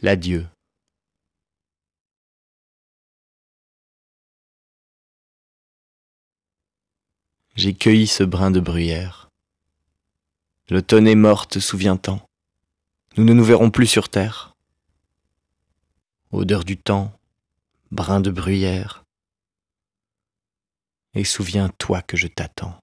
l'adieu J'ai cueilli ce brin de bruyère. L'automne est morte, souviens en Nous ne nous verrons plus sur terre. Odeur du temps, brin de bruyère. Et souviens-toi que je t'attends.